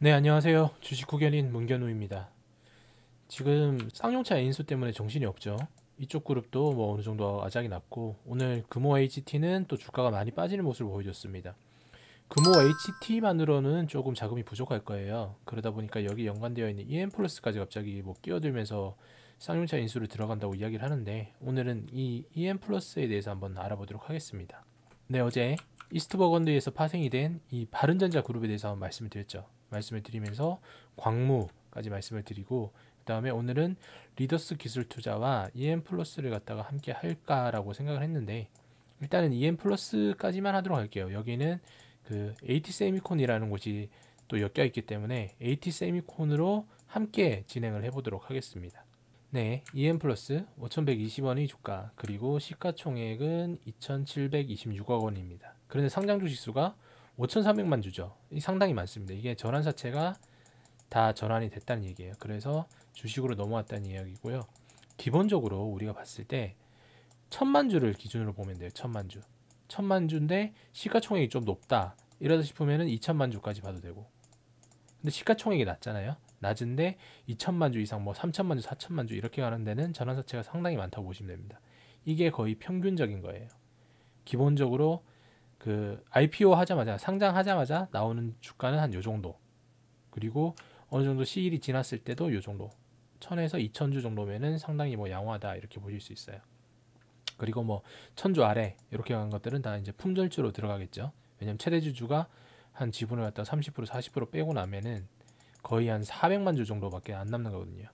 네 안녕하세요 주식 후견인 문견우입니다 지금 쌍용차 인수 때문에 정신이 없죠 이쪽 그룹도 뭐 어느 정도 아작이 났고 오늘 금호 HT는 또 주가가 많이 빠지는 모습을 보여줬습니다 금호 HT만으로는 조금 자금이 부족할 거예요 그러다 보니까 여기 연관되어 있는 EM 플러스까지 갑자기 뭐 끼어들면서 쌍용차 인수를 들어간다고 이야기를 하는데 오늘은 이 EM 플러스에 대해서 한번 알아보도록 하겠습니다 네 어제 이스트버건드에서 파생이 된 이 바른전자 그룹에 대해서 한번 말씀을 드렸죠 말씀을 드리면서 광무까지 말씀을 드리고 그 다음에 오늘은 리더스 기술 투자와 EM 플러스를 갖다가 함께 할까라고 생각을 했는데 일단은 EM 플러스까지만 하도록 할게요. 여기는 그 AT 세미콘이라는 곳이 또 엮여 있기 때문에 AT 세미콘으로 함께 진행을 해보도록 하겠습니다. 네, EM 플러스 5,120원의 주가 그리고 시가총액은 2,726억 원입니다. 그런데 상장 주식수가 5,300만 주죠. 상당히 많습니다. 이게 전환 자체가다 전환이 됐다는 얘기예요. 그래서 주식으로 넘어왔다는 이야기고요. 기본적으로 우리가 봤을 때 천만 주를 기준으로 보면 돼요. 천만 주. 천만 주인데 시가총액이 좀 높다. 이러다 싶으면은 2천만 주까지 봐도 되고. 근데 시가총액이 낮잖아요. 낮은데 2천만 주 이상 뭐 3천만 주, 4천만 주 이렇게 가는 데는 전환자체가 상당히 많다고 보시면 됩니다. 이게 거의 평균적인 거예요. 기본적으로 그 IPO 하자마자 상장하자마자 나오는 주가는 한 요 정도. 그리고 어느 정도 시일이 지났을 때도 요 정도. 천에서 이천 주 정도면은 상당히 뭐 양호하다 이렇게 보실 수 있어요. 그리고 뭐 천주 아래 이렇게 간 것들은 다 이제 품절주로 들어가겠죠. 왜냐면 최대 주주가 한 지분을 갖다 30% 40% 빼고 나면은 거의 한 400만 주 정도밖에 안 남는 거거든요.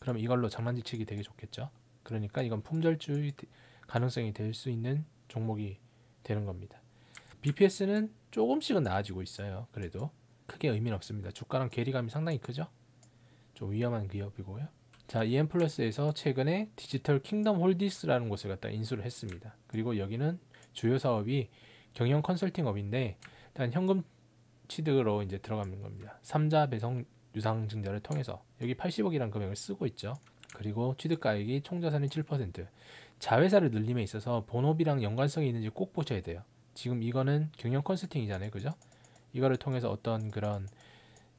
그럼 이걸로 장난치기 되게 좋겠죠. 그러니까 이건 품절주 가능성이 될 수 있는 종목이 되는 겁니다. BPS는 조금씩은 나아지고 있어요. 그래도 크게 의미는 없습니다. 주가랑 괴리감이 상당히 크죠. 좀 위험한 기업이고요. 자, EM 플러스에서 최근에 디지털 킹덤 홀디스라는 곳을 갖다 인수를 했습니다. 그리고 여기는 주요 사업이 경영 컨설팅업인데 일단 현금 취득으로 이제 들어가는 겁니다. 3자 배송 유상 증자를 통해서 여기 80억이라는 금액을 쓰고 있죠. 그리고 취득가액이 총자산의 7%. 자회사를 늘림에 있어서 본업이랑 연관성이 있는지 꼭 보셔야 돼요. 지금 이거는 경영 컨설팅이잖아요. 그죠? 이거를 통해서 어떤 그런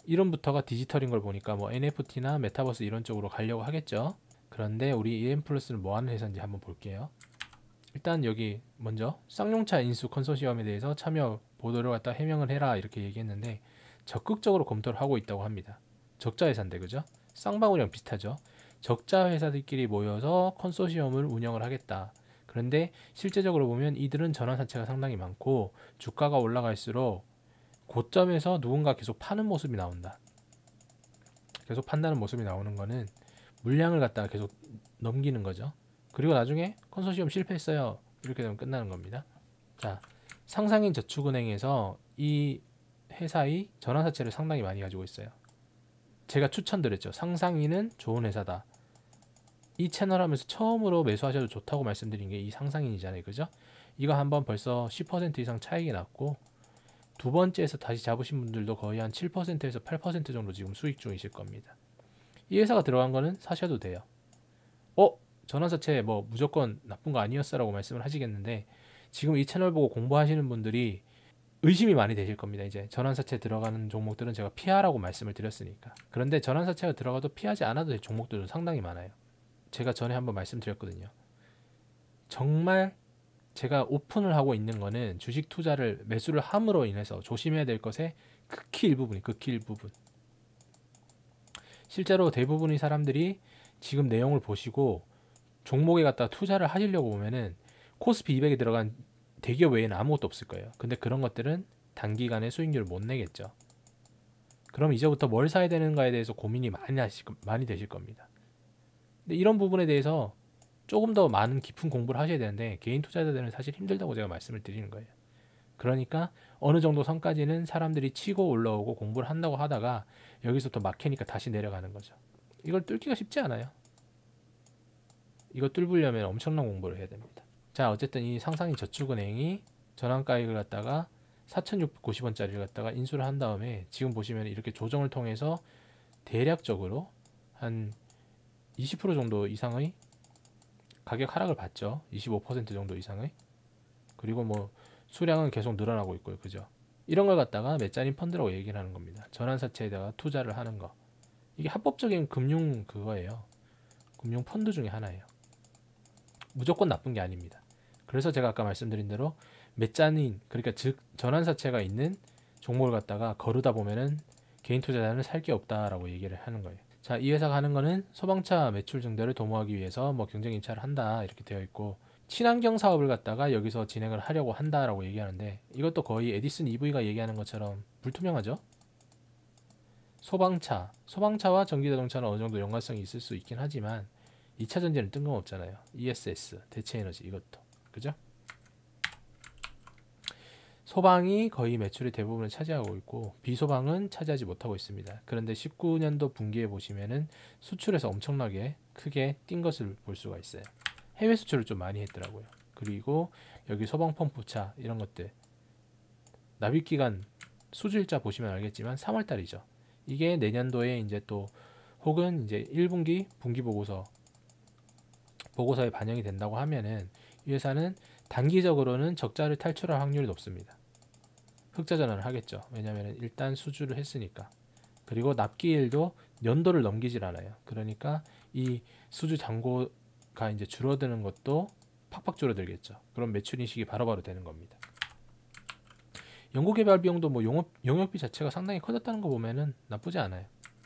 이론부터가 디지털인 걸 보니까 뭐 NFT나 메타버스 이런 쪽으로 가려고 하겠죠. 그런데 우리 EM 플러스는 뭐 하는 회사인지 한번 볼게요. 일단 여기 먼저 쌍용차 인수 컨소시엄에 대해서 참여 보도를 갖다 해명을 해라 이렇게 얘기했는데 적극적으로 검토를 하고 있다고 합니다. 적자 회사인데 그죠? 쌍방울이랑 비슷하죠. 적자 회사들끼리 모여서 컨소시엄을 운영을 하겠다. 그런데 실제적으로 보면 이들은 전환 사채가 상당히 많고 주가가 올라갈수록 고점에서 누군가 계속 파는 모습이 나온다. 계속 판다는 모습이 나오는 거는 물량을 갖다가 계속 넘기는 거죠. 그리고 나중에 컨소시엄 실패했어요. 이렇게 되면 끝나는 겁니다. 자, 상상인 저축은행에서 이 회사의 전환사채를 상당히 많이 가지고 있어요. 제가 추천드렸죠. 상상인은 좋은 회사다. 이 채널 하면서 처음으로 매수하셔도 좋다고 말씀드린 게 이 상상인이잖아요. 그죠? 이거 한 번 벌써 10% 이상 차익이 났고 두 번째에서 다시 잡으신 분들도 거의 한 7%에서 8% 정도 지금 수익 중이실 겁니다. 이 회사가 들어간 거는 사셔도 돼요. 어? 전환사채 뭐 무조건 나쁜 거 아니었어 라고 말씀을 하시겠는데 지금 이 채널 보고 공부하시는 분들이 의심이 많이 되실 겁니다. 이제 전환사채 들어가는 종목들은 제가 피하라고 말씀을 드렸으니까. 그런데 전환사채가 들어가도 피하지 않아도 될 종목들은 상당히 많아요. 제가 전에 한번 말씀드렸거든요. 정말 제가 오픈을 하고 있는 거는 주식 투자를 매수를 함으로 인해서 조심해야 될 것의 극히 일부분이 극히 일부분. 실제로 대부분의 사람들이 지금 내용을 보시고 종목에 갖다 투자를 하시려고 보면은 코스피 200에 들어간 대기업 외에는 아무것도 없을 거예요. 근데 그런 것들은 단기간에 수익률을 못 내겠죠. 그럼 이제부터 뭘 사야 되는가에 대해서 고민이 많이 하시, 많이 되실 겁니다. 근데 이런 부분에 대해서 조금 더 많은 깊은 공부를 하셔야 되는데 개인 투자자들은 사실 힘들다고 제가 말씀을 드리는 거예요. 그러니까 어느 정도 선까지는 사람들이 치고 올라오고 공부를 한다고 하다가 여기서부터 막히니까 다시 내려가는 거죠. 이걸 뚫기가 쉽지 않아요. 이거 뚫으려면 엄청난 공부를 해야 됩니다. 자 어쨌든 이 상상이 저축은행이 전환가액을 갖다가 4,690원짜리를 갖다가 인수를 한 다음에 지금 보시면 이렇게 조정을 통해서 대략적으로 한20% 정도 이상의 가격 하락을 봤죠. 25% 정도 이상의. 그리고 뭐 수량은 계속 늘어나고 있고요. 그죠? 이런 걸 갖다가 몇자린 펀드라고 얘기를 하는 겁니다. 전환사채에다가 투자를 하는 거. 이게 합법적인 금융 그거예요. 금융 펀드 중에 하나예요. 무조건 나쁜 게 아닙니다. 그래서 제가 아까 말씀드린 대로 몇자인 그러니까 즉 전환사채가 있는 종목을 갖다가 거르다 보면은 개인 투자자는 살 게 없다라고 얘기를 하는 거예요. 자, 이 회사가 하는 거는 소방차 매출 증대를 도모하기 위해서 뭐 경쟁 입차를 한다 이렇게 되어 있고 친환경 사업을 갖다가 여기서 진행을 하려고 한다라고 얘기하는데 이것도 거의 에디슨 EV가 얘기하는 것처럼 불투명하죠. 소방차, 소방차와 전기자동차는 어느 정도 연관성이 있을 수 있긴 하지만 2차 전지는 뜬금없잖아요. ESS, 대체에너지 이것도. 그죠? 소방이 거의 매출의 대부분을 차지하고 있고 비소방은 차지하지 못하고 있습니다. 그런데 19년도 분기에 보시면은 수출에서 엄청나게 크게 뛴 것을 볼 수가 있어요. 해외 수출을 좀 많이 했더라고요. 그리고 여기 소방 펌프차 이런 것들 납입 기간 수주일자 보시면 알겠지만 3월 달이죠. 이게 내년도에 이제 또 혹은 이제 1분기 분기 보고서 보고서에 반영이 된다고 하면은 이 회사는 단기적으로는 적자를 탈출할 확률이 높습니다. 흑자 전환을 하겠죠. 왜냐하면 일단 수주를 했으니까. 그리고 납기일도 연도를 넘기질 않아요. 그러니까 이 수주 잔고가 이제 줄어드는 것도 팍팍 줄어들겠죠. 그럼 매출 인식이 바로바로 되는 겁니다. 연구 개발 비용도 뭐 용업, 영업비 자체가 상당히 커졌다는 거 보면은 나쁘지 않아요.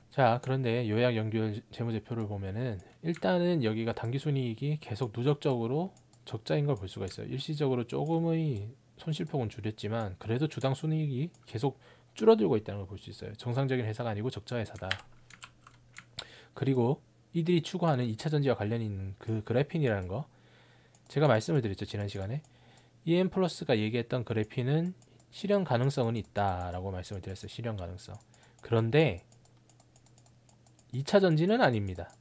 자 그런데 요약 연결 재무제표를 보면은 일단은 여기가 단기순이익이 계속 누적적으로 적자인 걸 볼 수가 있어요. 일시적으로 조금의 손실폭은 줄였지만 그래도 주당 순이익이 계속 줄어들고 있다는 걸 볼 수 있어요. 정상적인 회사가 아니고 적자 회사다. 그리고 이들이 추구하는 2차전지와 관련 있는 그 그래핀이라는 거 제가 말씀을 드렸죠. 지난 시간에 EM 플러스가 얘기했던 그래핀은 실현 가능성은 있다라고 말씀을 드렸어요. 실현 가능성. 그런데 2차 전지는 아닙니다.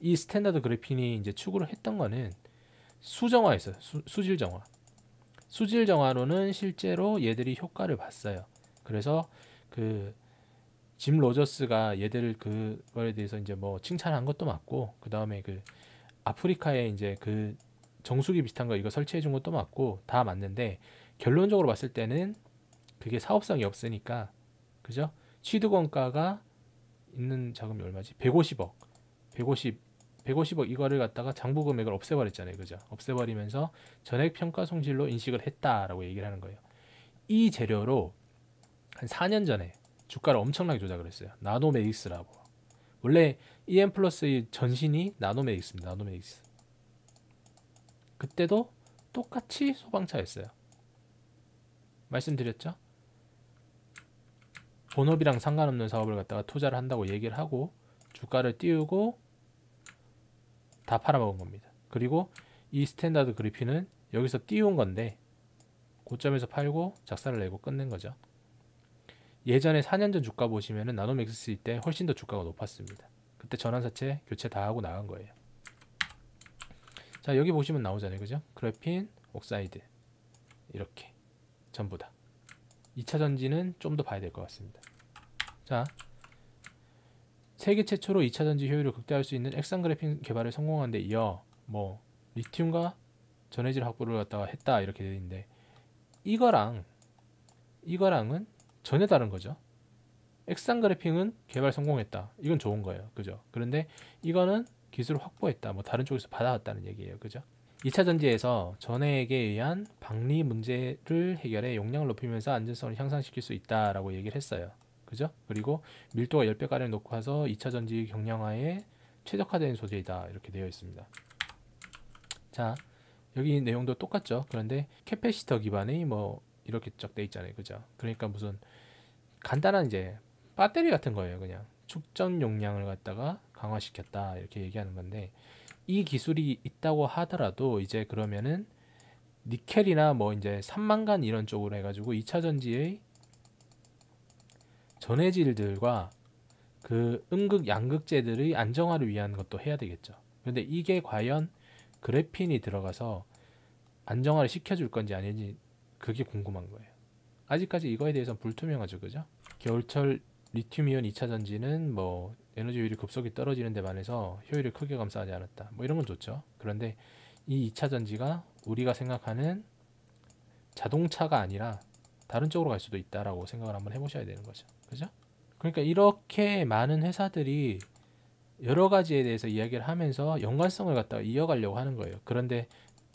이 스탠다드 그래핀이 이제 추구를 했던 거는 수정화였어요. 수질 정화. 수질 정화로는 실제로 얘들이 효과를 봤어요. 그래서 그 짐 로저스가 얘들을 그거에 대해서 이제 뭐 칭찬한 것도 맞고 그 다음에 그 아프리카에 이제 그 정수기 비슷한 거 이거 설치해 준 것도 맞고 다 맞는데 결론적으로 봤을 때는 그게 사업성이 없으니까 그죠? 취득원가가 있는 자금이 얼마지? 150억 150 150억 이거를 갖다가 장부 금액을 없애버렸잖아요. 그죠? 없애버리면서 전액 평가 손실로 인식을 했다라고 얘기를 하는 거예요. 이 재료로 한 4년 전에 주가를 엄청나게 조작을 했어요. 나노메이스라고 원래 EM 플러스의 전신이 나노메이스입니다. 나노메이스 그때도 똑같이 소방차였어요. 말씀드렸죠? 본업이랑 상관없는 사업을 갖다가 투자를 한다고 얘기를 하고 주가를 띄우고 다 팔아먹은 겁니다. 그리고 이 스탠다드 그리핀은 여기서 띄운 건데 고점에서 팔고 작사를 내고 끝낸 거죠. 예전에 4년 전 주가 보시면은 나노맥스 쓸때 훨씬 더 주가가 높았습니다. 그때 전환사채 교체 다 하고 나간 거예요. 자 여기 보시면 나오잖아요. 그죠? 그래핀, 옥사이드 이렇게 전부 다. 2차전지는 좀 더 봐야 될 것 같습니다. 자 세계 최초로 2차 전지 효율을 극대화할 수 있는 액상 그래핀 개발에 성공한 데 이어 뭐 리튬과 전해질 확보를 갖다가 했다 이렇게 되 있는데 이거랑 이거랑은 전혀 다른 거죠. 액상 그래핑은 개발 성공했다. 이건 좋은 거예요. 그죠? 그런데 이거는 기술을 확보했다. 뭐 다른 쪽에서 받아왔다는 얘기예요. 그죠? 2차 전지에서 전해액에 의한 방리 문제를 해결해 용량을 높이면서 안전성을 향상시킬 수 있다라고 얘기를 했어요. 그죠? 그리고 밀도가 10배가량 놓고 와서 2차 전지 경량화에 최적화된 소재이다 이렇게 되어 있습니다. 자 여기 내용도 똑같죠. 그런데 캐패시터 기반의 뭐 이렇게 쫙돼 있잖아요. 그죠? 그러니까 무슨 간단한 이제 배터리 같은 거예요. 그냥 축전 용량을 갖다가 강화시켰다 이렇게 얘기하는 건데 이 기술이 있다고 하더라도 이제 그러면은 니켈이나 뭐 이제 산만간 이런 쪽으로 해가지고 2차 전지의 전해질들과 그 음극 양극재들의 안정화를 위한 것도 해야 되겠죠. 근데 이게 과연 그래핀이 들어가서 안정화를 시켜줄 건지 아닌지 그게 궁금한 거예요. 아직까지 이거에 대해서는 불투명하죠, 그죠? 겨울철 리튬이온 2차 전지는 뭐 에너지 효율이 급속히 떨어지는 데 반해서 효율을 크게 감소하지 않았다. 뭐 이런 건 좋죠. 그런데 이 2차 전지가 우리가 생각하는 자동차가 아니라 다른 쪽으로 갈 수도 있다라고 생각을 한번 해보셔야 되는 거죠. 그죠? 그러니까 이렇게 많은 회사들이 여러 가지에 대해서 이야기를 하면서 연관성을 갖다가 이어가려고 하는 거예요. 그런데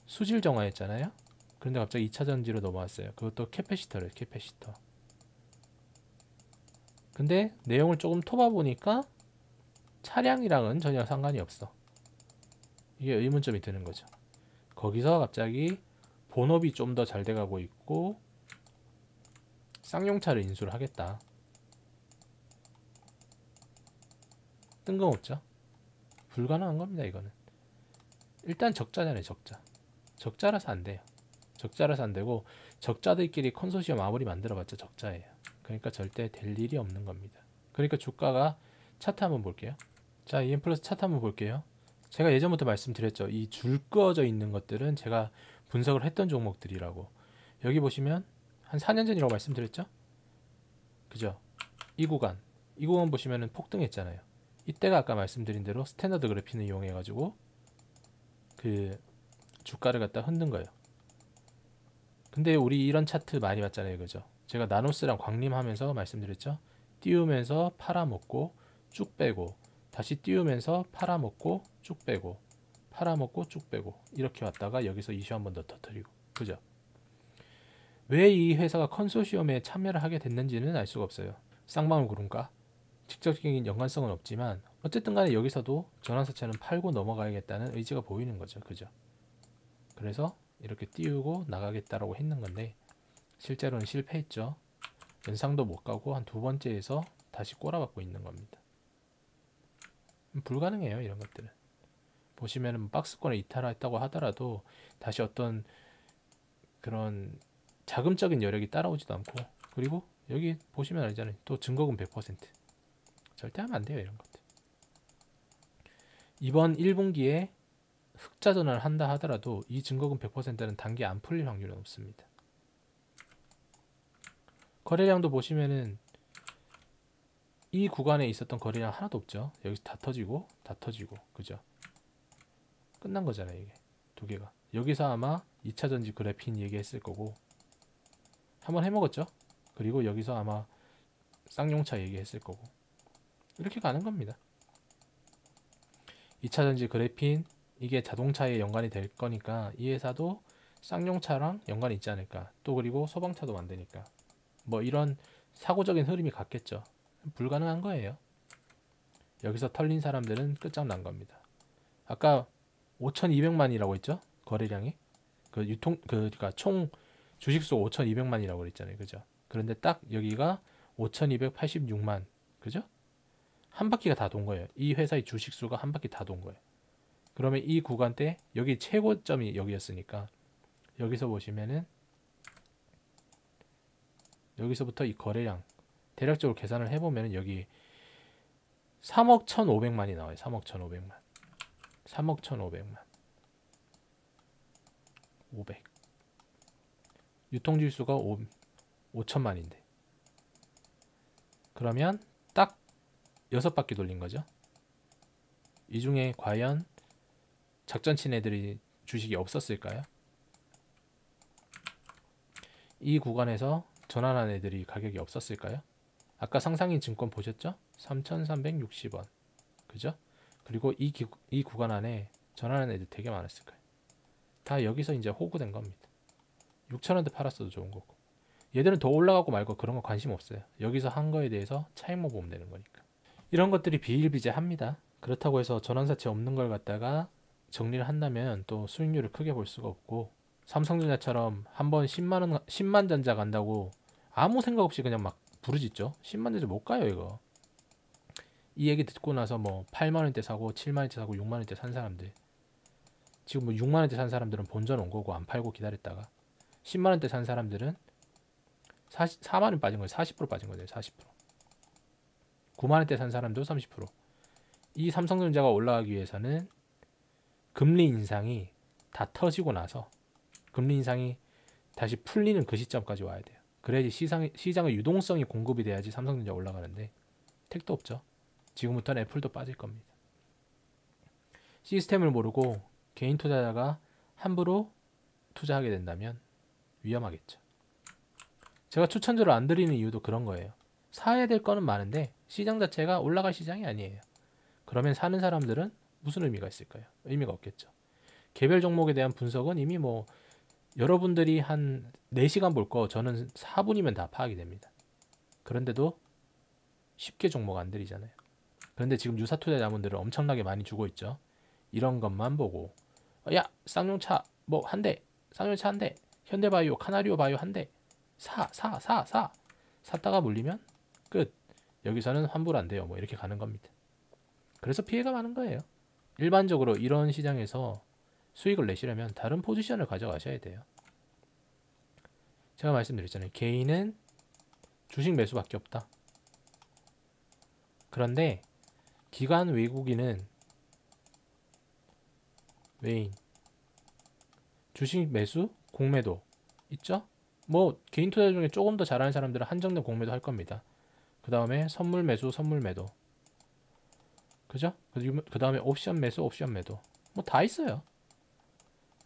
수질 정화했잖아요. 그런데 갑자기 2차 전지로 넘어왔어요. 그것도 캐패시터를 캐패시터. 근데 내용을 조금 토바 보니까 차량이랑은 전혀 상관이 없어. 이게 의문점이 드는 거죠. 거기서 갑자기 본업이 좀 더 잘 돼가고 있고 쌍용차를 인수를 하겠다. 뜬금없죠 불가능한 겁니다 이거는 일단 적자잖아요 적자 적자라서 안 돼요 적자라서 안 되고 적자들끼리 컨소시엄 아무리 만들어봤자 적자예요 그러니까 절대 될 일이 없는 겁니다 그러니까 주가가 차트 한번 볼게요 자 EM 플러스 차트 한번 볼게요 제가 예전부터 말씀드렸죠 이 줄 꺼져 있는 것들은 제가 분석을 했던 종목들이라고 여기 보시면 한 4년 전이라고 말씀드렸죠 그죠 이 구간 이 구간 보시면은 폭등했잖아요 이때가 아까 말씀드린 대로 스탠다드 그래핀을 이용해 가지고 그 주가를 갖다 흔든 거예요 근데 우리 이런 차트 많이 봤잖아요 그죠 제가 나노스랑 광림하면서 말씀드렸죠 띄우면서 팔아먹고 쭉 빼고 다시 띄우면서 팔아먹고 쭉 빼고 팔아먹고 쭉 빼고 이렇게 왔다가 여기서 이슈 한 번 더 터뜨리고 그죠 왜 이 회사가 컨소시엄에 참여를 하게 됐는지는 알 수가 없어요 쌍방울 그룹가 직접적인 연관성은 없지만 어쨌든 간에 여기서도 전환사채는 팔고 넘어가야겠다는 의지가 보이는 거죠. 그죠? 그래서 이렇게 띄우고 나가겠다라고 했는 건데 실제로는 실패했죠. 연상도 못 가고 한 두 번째에서 다시 꼬라박고 있는 겁니다. 음, 불가능해요. 이런 것들은. 보시면 뭐 박스권에 이탈했다고 하더라도 다시 어떤 그런 자금적인 여력이 따라오지도 않고 그리고 여기 보시면 알잖아요. 또 증거금 100% 절대 하면 안 돼요 이런 것들 이번 1분기에 흑자 전환을 한다 하더라도 이 증거금 100%는 단기 안 풀릴 확률은 없습니다 거래량도 보시면은 이 구간에 있었던 거래량 하나도 없죠 여기서 다 터지고 다 터지고 그죠 끝난 거잖아요 이게 두 개가 여기서 아마 2차 전지 그래핀 얘기했을 거고 한번 해먹었죠 그리고 여기서 아마 쌍용차 얘기했을 거고 이렇게 가는 겁니다 2차전지 그래핀 이게 자동차에 연관이 될 거니까 이 회사도 쌍용차랑 연관이 있지 않을까 또 그리고 소방차도 만드니까 뭐 이런 사고적인 흐름이 같겠죠 불가능한 거예요 여기서 털린 사람들은 끝장난 겁니다 아까 5200만이라고 했죠 거래량이 그 유통 그 그러니까 총 주식수 5200만이라고 그랬잖아요 그죠 그런데 딱 여기가 5286만 그죠 한 바퀴가 다 돈 거예요. 이 회사의 주식수가 한 바퀴 다 돈 거예요. 그러면 이 구간 때 여기 최고점이 여기였으니까 여기서 보시면은 여기서부터 이 거래량 대략적으로 계산을 해보면 여기 3억 1,500만이 나와요. 3억 1,500만 3억 1,500만 500 유통지수가 5, 5천만인데 그러면 여섯 바퀴 돌린 거죠. 이 중에 과연 작전친 애들이 주식이 없었을까요? 이 구간에서 전환한 애들이 가격이 없었을까요? 아까 상상인 증권 보셨죠? 3,360원. 그죠? 그리고 이, 기, 이 구간 안에 전환한 애들 되게 많았을 거예요. 다 여기서 이제 호구된 겁니다. 6,000원대 팔았어도 좋은 거고. 얘들은 더 올라가고 말고 그런 거 관심 없어요. 여기서 한 거에 대해서 차익 모보면 되는 거니까. 이런 것들이 비일비재합니다. 그렇다고 해서 전환사채 없는 걸 갖다가 정리를 한다면 또 수익률을 크게 볼 수가 없고 삼성전자처럼 한 번 10만원 10만 전자 간다고 아무 생각 없이 그냥 막 부르짖죠 10만 전자 못 가요 이거 이 얘기 듣고 나서 뭐 8만원대 사고 7만원대 사고 6만원대 산 사람들 지금 뭐 6만원대 산 사람들은 본전 온 거고 안 팔고 기다렸다가 10만원대 산 사람들은 4 0 4만원 빠진 거예요 40% 빠진 거예요 40% 9만원대 산 사람도 30%이 삼성전자가 올라가기 위해서는 금리 인상이 다 터지고 나서 금리 인상이 다시 풀리는 그 시점까지 와야 돼요 그래야지 시장, 시장의 유동성이 공급이 돼야지 삼성전자 올라가는데 택도 없죠 지금부터는 애플도 빠질 겁니다 시스템을 모르고 개인 투자자가 함부로 투자하게 된다면 위험하겠죠 제가 추천주를 안 드리는 이유도 그런 거예요 사야 될 거는 많은데 시장 자체가 올라갈 시장이 아니에요. 그러면 사는 사람들은 무슨 의미가 있을까요? 의미가 없겠죠. 개별 종목에 대한 분석은 이미 뭐 여러분들이 한 4시간 볼 거 저는 4분이면 다 파악이 됩니다. 그런데도 쉽게 종목 안 들이잖아요. 그런데 지금 유사 투자 자문들을 엄청나게 많이 주고 있죠. 이런 것만 보고 야 쌍용차 뭐 한 대, 쌍용차 한 대, 현대바이오, 카나리오 바이오 한 대, 사, 사, 사, 사. 샀다가 물리면 끝. 여기서는 환불 안 돼요. 뭐 이렇게 가는 겁니다. 그래서 피해가 많은 거예요. 일반적으로 이런 시장에서 수익을 내시려면 다른 포지션을 가져가셔야 돼요. 제가 말씀드렸잖아요. 개인은 주식 매수밖에 없다. 그런데 기관 외국인은 외인 주식 매수 공매도 있죠? 뭐 개인 투자 중에 조금 더 잘하는 사람들은 한정된 공매도 할 겁니다. 그 다음에 선물 매수 선물 매도 그죠? 그 다음에 옵션 매수 옵션 매도 뭐 다 있어요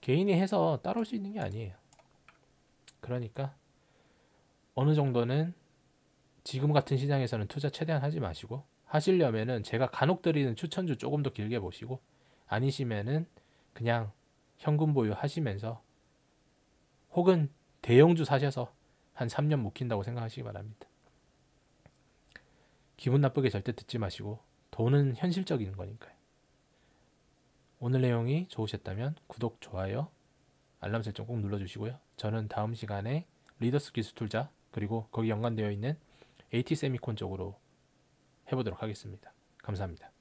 개인이 해서 따로할 수 있는 게 아니에요 그러니까 어느 정도는 지금 같은 시장에서는 투자 최대한 하지 마시고 하시려면은 제가 간혹 드리는 추천주 조금 더 길게 보시고 아니시면은 그냥 현금 보유 하시면서 혹은 대형주 사셔서 한 3년 묵힌다고 생각하시기 바랍니다. 기분 나쁘게 절대 듣지 마시고 돈은 현실적인 거니까요. 오늘 내용이 좋으셨다면 구독, 좋아요, 알람 설정 꼭 눌러주시고요. 저는 다음 시간에 리더스 기술 툴자 그리고 거기 연관되어 있는 AT 세미콘 쪽으로 해보도록 하겠습니다. 감사합니다.